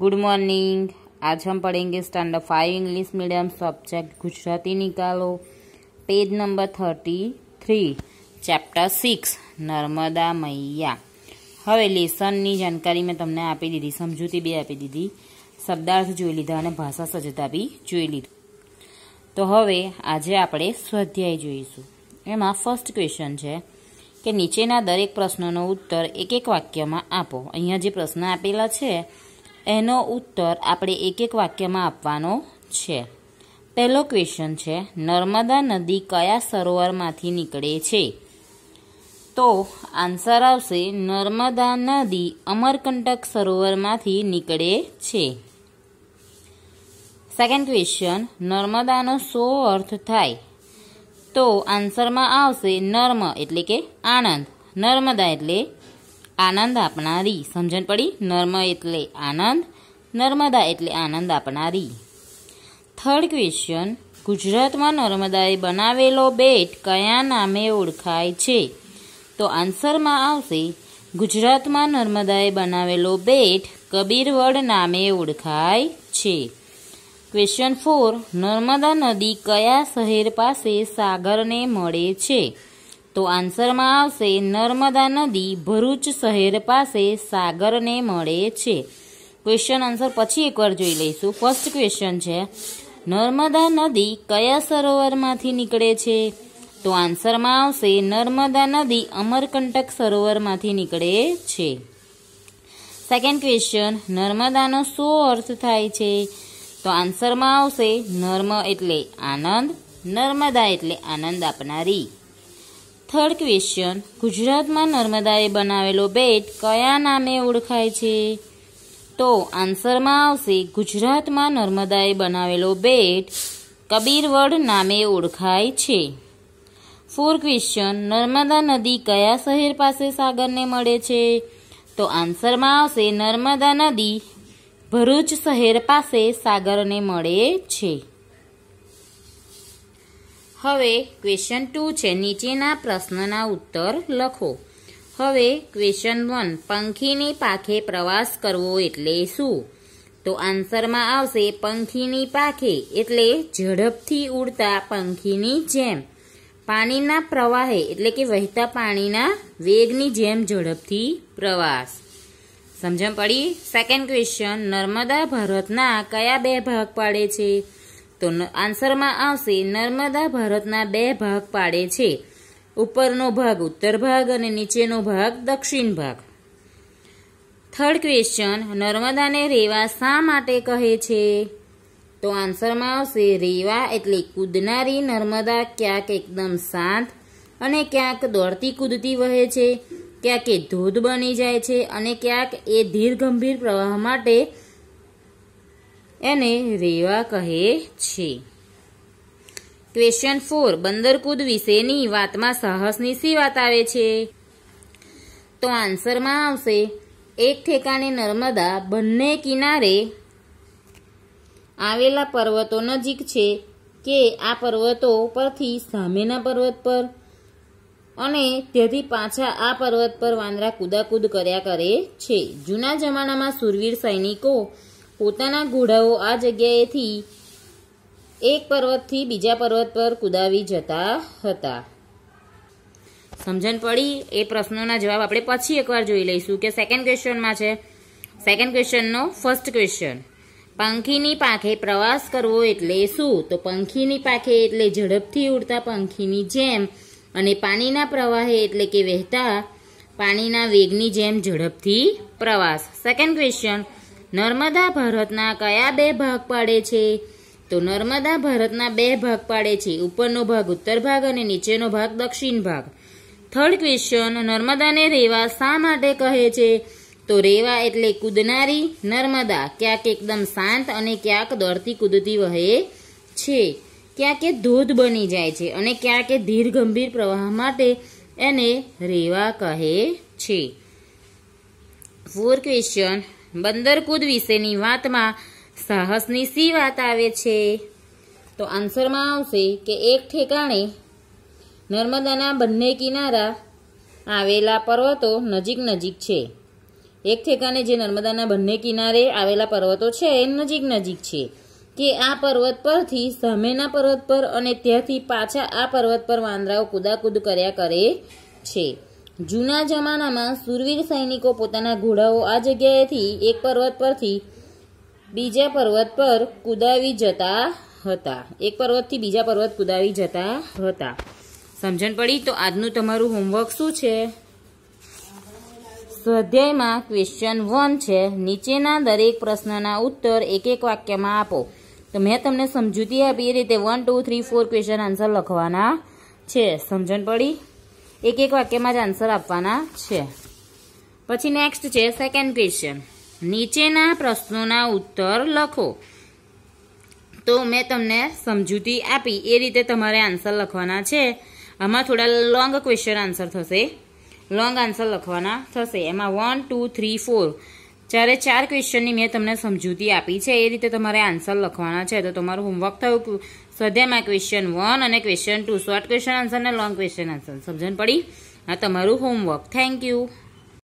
good morning आज हम पढ़ेंगे standard five English medium subject Gujarati निकालो page number thirty three chapter six Narmada મૈયા હવે લેસનની જાણકારી મેં તમને આપી દીધી સમજૂતી બે આપી દીધી શબ્દાર્થ જોઈ લીધા અને ભાષા સજ્જતા બી જોઈ લીધી તો હવે આજે આપણે સ્વાધ્યાય જોઈશું એમાં ફર્સ્ટ ક્વેશ્ચન છે કે નીચેના દરેક પ્રશ્નોનો ઉત્તર એક એક વાક્યમાં આપો અહીંયા જે પ્રશ્ન આપેલા છે એનો ઉત્તર આપણે એક એક વાક્યમાં આપવાનો છે પહેલો ક્વેશ્ચન છે નર્મદા નદી કયા સરોવરમાંથી નીકળે છે તો આન્સર આવશે નર્મદા નદી અમરકંટક સરોવરમાંથી નીકળે છે સેકન્ડ ક્વેશ્ચન નર્મદાનો શો અર્થ થાય તો આન્સરમાં આવશે નર્મ એટલે કે આણંદ નર્મદા એટલે આનંદ આપનારી સમજણ પડી નર્મ એટલે આનંદ નર્મદા એટલે આનંદ આપનારી થર્ડ ક્વેશ્ચન ગુજરાતમાં નર્મદાએ બનાવેલો બેટ કયા નામે ઓળખાય છે તો આન્સરમાં આવશે ગુજરાતમાં નર્મદાએ બનાવેલો બેટ કબીરવડ નામે ઓળખાય છે ક્વેશ્ચન ફોર નર્મદા નદી કયા શહેર પાસે સાગરને મળે છે તો આન્સરમાં આવશે નર્મદા નદી ભરૂચ શહેર પાસે સાગરને મળે છે ક્વેશ્ચન આન્સર પછી એકવાર જોઈ લઈશું ફર્સ્ટ ક્વેશ્ચન છે નર્મદા નદી કયા સરોવરમાંથી નીકળે છે તો આન્સરમાં આવશે નર્મદા નદી અમરકંટક સરોવરમાંથી નીકળે છે સેકન્ડ ક્વેશ્ચન નર્મદાનો શું અર્થ થાય છે તો આન્સરમાં આવશે નર્મ એટલે આનંદ નર્મદા એટલે આનંદ આપનારી થર્ડ ક્વેશ્ચન ગુજરાતમાં નર્મદાએ બનાવેલો બેટ કયા નામે ઓળખાય છે તો આન્સરમાં આવશે ગુજરાતમાં નર્મદાએ બનાવેલો બેટ કબીરવડ નામે ઓળખાય છે ફોર ક્વેશ્ચન નર્મદા નદી કયા શહેર પાસે સાગરને મળે છે તો આન્સરમાં આવશે નર્મદા નદી ભરૂચ શહેર પાસે સાગરને મળે છે હવે ક્વેશ્ચન ટુ છે નીચેના પ્રશ્નના ઉત્તર લખો હવે ક્વેશ્ચન વન પંખીની પાખે પ્રવાસ કરવો એટલે શું તો આન્સરમાં આવશે પંખીની પાખે એટલે ઝડપથી ઉડતા પંખીની જેમ પાણીના પ્રવાહે એટલે કે વહેતા પાણીના વેગની જેમ ઝડપથી પ્રવાસ સમજણ પડી સેકન્ડ ક્વેશ્ચન નર્મદા ભારતના કયા બે ભાગ પાડે છે તો આન્સરમાં આવશે નર્મદા ભારતના બે ભાગ પાડે છે ઉપરનો ભાગ ઉત્તર ભાગ અને નીચેનો ભાગ દક્ષિણ ભાગ થર્ડ ક્વેશ્ચન નર્મદાને રેવા શા માટે કહે છે તો આન્સરમાં આવશે રેવા એટલે કૂદનારી નર્મદા ક્યાંક એકદમ શાંત અને ક્યાંક દોડતી કૂદતી વહે છે ક્યાંક એ ધોધ બની જાય છે અને ક્યાંક એ ધીર ગંભીર પ્રવાહ માટે એને રેવા કહે છે ક્વેશ્ચન ફોર બંદરકૂદ વિશેની વાતમાં સાહસની શી વાત આવે છે તો આન્સરમાં આવશે એક ઠેકાણે નર્મદા બંને કિનારે આવેલા પર્વતો નજીક છે કે આ પર્વતો પરથી સામેના પર્વત પર અને તેથી પાછા આ પર્વત પર વાંદરા કુદાકૂદ કર્યા કરે છે જૂના જમાનામાં સુરવીર સૈનિકો પોતાના ઘોડાઓ આ જગ્યાએથી એક પર્વતથી બીજા પર્વત પર કૂદાવી જતા હતા સમજણ પડી એ પ્રશ્નોના જવાબ આપણે પછી એકવાર જોઈ લઈશું કે સેકન્ડ ક્વેશ્ચનમાં છે સેકન્ડ ક્વેશ્ચનનો ફર્સ્ટ ક્વેશ્ચન પંખીની પાંખે પ્રવાસ કરવો એટલે શું તો પંખીની પાંખે એટલે ઝડપથી ઉડતા પંખીની જેમ અને પાણીના પ્રવાહે એટલે કે વહેતા પાણીના વેગની જેમ ઝડપથી પ્રવાસ સેકન્ડ ક્વેશ્ચન નર્મદા ભારતના કયા બે ભાગ પાડે છે તો નર્મદા ભારતના બે ભાગ પાડે છે ઉપરનો ભાગ ઉત્તર ભાગ અને નીચેનો ભાગ દક્ષિણ ભાગ થર્ડ ક્વેશ્ચન નર્મદાને રેવા શા માટે કહે છે તો રેવા એટલે કૂદનારી નર્મદા ક્યાંક એકદમ શાંત અને ક્યાંક દોડતી કૂદતી વહે છે ક્યાંક એ ધોધ બની જાય છે અને ક્યાંક એ ધીર ગંભીર પ્રવાહ માટે એને રેવા કહે છે ફોર ક્વેશ્ચન બંદરકૂદ વિશેની વાતમાં સાહસની સી વાત આવે છે તો આન્સરમાં આવશે કે એક ઠેકાણે નર્મદાના બંને કિનારા આવેલા પર્વતો નજીક નજીક છે એક ઠેકાણે જે નર્મદાના બંને કિનારે આવેલા પર્વતો છે એ નજીક નજીક છે કે આ પર્વત પરથી સામેના પર્વત પર અને ત્યાંથી પાછા આ પર્વત પર વાંદરાઓ કુદાકુદ કર્યા કરે છે જૂના જમાનામાં સુરવીર સૈનિકો પોતાના ઘોડાઓ આ જગ્યાએથી એક પર્વત પરથી બીજા પર્વત પર કુદાવી જતા હતા એક પર્વતથી બીજા પર્વત કુદાવી જતા હતા સમજણ પડી તો આજનું તમારું હોમવર્ક શું છે સ્વાધ્યાયમાં ક્વેશ્ચન વન છે નીચેના દરેક પ્રશ્નના ઉત્તર એક એક વાક્યમાં આપો તો મેં તમને સમજૂતી આપી એ રીતે one two three four question answer લખવાના છે સમજણ પડી એક એક વાક્યમાં જ આન્સર આપવાના છે પછી નેક્સ્ટ છે સેકન્ડ ક્વેશ્ચન નીચેના પ્રશ્નોના ઉત્તર લખો તો મેં તમને સમજૂતી આપી એ રીતે તમારે આન્સર લખવાના છે આમાં થોડા લોંગ ક્વેશ્ચન આન્સર થશે લોંગ આન્સર લખવાના થશે એમાં વન ટુ થ્રી ફોર જ્યારે ચાર ક્વેશ્ચનની મેં તમને સમજૂતી આપી છે એ રીતે તમારે આન્સર લખવાના છે તો તમારું હોમવર્ક થયું સ્વાધ્યાયમાં ક્વેશ્ચન વન અને question two short question answer અને લોંગ ક્વેશ્ચન આન્સર સમજણ પડી આ તમારું હોમવર્ક થેન્ક યુ